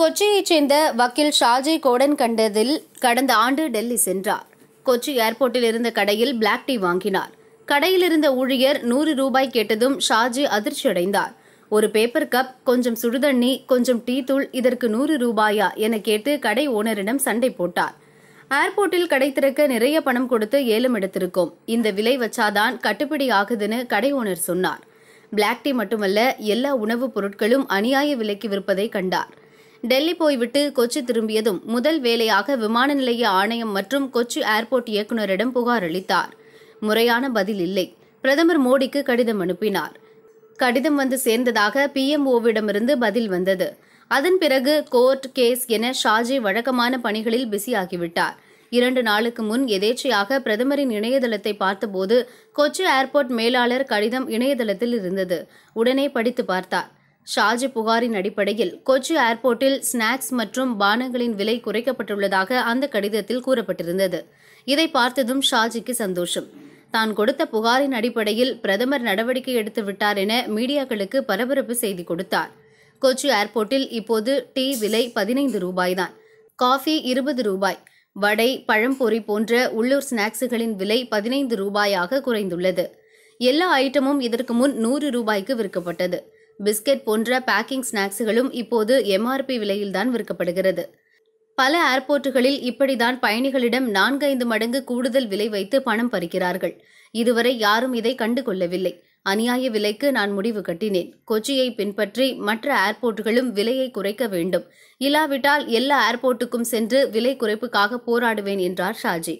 கொச்சியைச் சேர்ந்த வக்கீல் ஷாஜி கோடன் கண்டதில் கடந்த ஆண்டு டெல்லி சென்றார் கொச்சி ஏர்போர்ட்டில் இருந்த கடையில் பிளாக் டீ வாங்கினார் கடையில் இருந்த ஊழியர் நூறு ரூபாய் கேட்டதும் ஷாஜி அதிர்ச்சி அடைந்தார் ஒரு பேப்பர் கப் கொஞ்சம் சுடுதண்ணி கொஞ்சம் டீ தூள் இதற்கு நூறு ரூபாயா என கேட்டு கடை ஓனரிடம் சண்டை போட்டார் ஏர்போர்ட்டில் கடை திறக்க நிறைய பணம் கொடுத்து ஏலம் எடுத்திருக்கோம் இந்த விலை வச்சாதான் கட்டுப்படி ஆகுதுன்னு கடை ஓனர் சொன்னார் பிளாக் டீ மட்டுமல்ல எல்லா உணவுப் பொருட்களும் அநியாய விலைக்கு விற்பதை கண்டார் டெல்லி போய்விட்டு கொச்சி திரும்பியதும் முதல் வேலையாக விமான நிலைய ஆணையம் மற்றும் கொச்சி ஏர்போர்ட் இயக்குநரிடம் புகார் அளித்தார் முறையான பதில் இல்லை பிரதமர் மோடிக்கு கடிதம் அனுப்பினார் கடிதம் வந்து சேர்ந்ததாக பிஎம்ஓவிடமிருந்து பதில் வந்தது அதன் பிறகு கோர்ட் கேஸ் என ஷாஜி வழக்கமான பணிகளில் பிஸியாகிவிட்டார் இரண்டு நாளுக்கு முன் எதேச்சையாக பிரதமரின் இணையதளத்தை பார்த்தபோது கொச்சி ஏர்போர்ட் மேலாளர் கடிதம் இணையதளத்தில் இருந்தது உடனே படித்து பார்த்தார் ஷாஜி புகாரின் அடிப்படையில் கொச்சி ஏர்போர்ட்டில் ஸ்நாக்ஸ் மற்றும் பானங்களின் விலை குறைக்கப்பட்டுள்ளதாக அந்த கடிதத்தில் கூறப்பட்டிருந்தது இதை பார்த்ததும் ஷாஜிக்கு சந்தோஷம் தான் கொடுத்த புகாரின் அடிப்படையில் பிரதமர் நடவடிக்கை எடுத்து விட்டார் என மீடியாக்களுக்கு பரபரப்பு செய்தி கொடுத்தார் கொச்சி ஏர்போர்ட்டில் இப்போது டீ விலை பதினைந்து ரூபாய்தான் காஃபி இருபது ரூபாய் வடை பழம்பொரி போன்ற உள்ளூர் ஸ்நாக்ஸுகளின் விலை பதினைந்து ரூபாயாக குறைந்துள்ளது எல்லா ஐட்டமும் இதற்கு முன் நூறு ரூபாய்க்கு விற்கப்பட்டது பிஸ்கெட் போன்ற பேக்கிங் ஸ்நாக்ஸுகளும் இப்போது எம்ஆர்பி விலையில்தான் விற்கப்படுகிறது பல ஏர்போர்ட்டுகளில் இப்படிதான் பயணிகளிடம் நான்கைந்து மடங்கு கூடுதல் விலை வைத்து பணம் பறிக்கிறார்கள் இதுவரை யாரும் இதை கண்டுகொள்ளவில்லை அநியாய விலைக்கு நான் முடிவு கட்டினேன் கொச்சியை பின்பற்றி மற்ற ஏர்போர்ட்டுகளும் விலையை குறைக்க வேண்டும் இல்லாவிட்டால் எல்லா ஏர்போர்ட்டுக்கும் சென்று விலை குறைப்புக்காக போராடுவேன் என்றார் ஷாஜி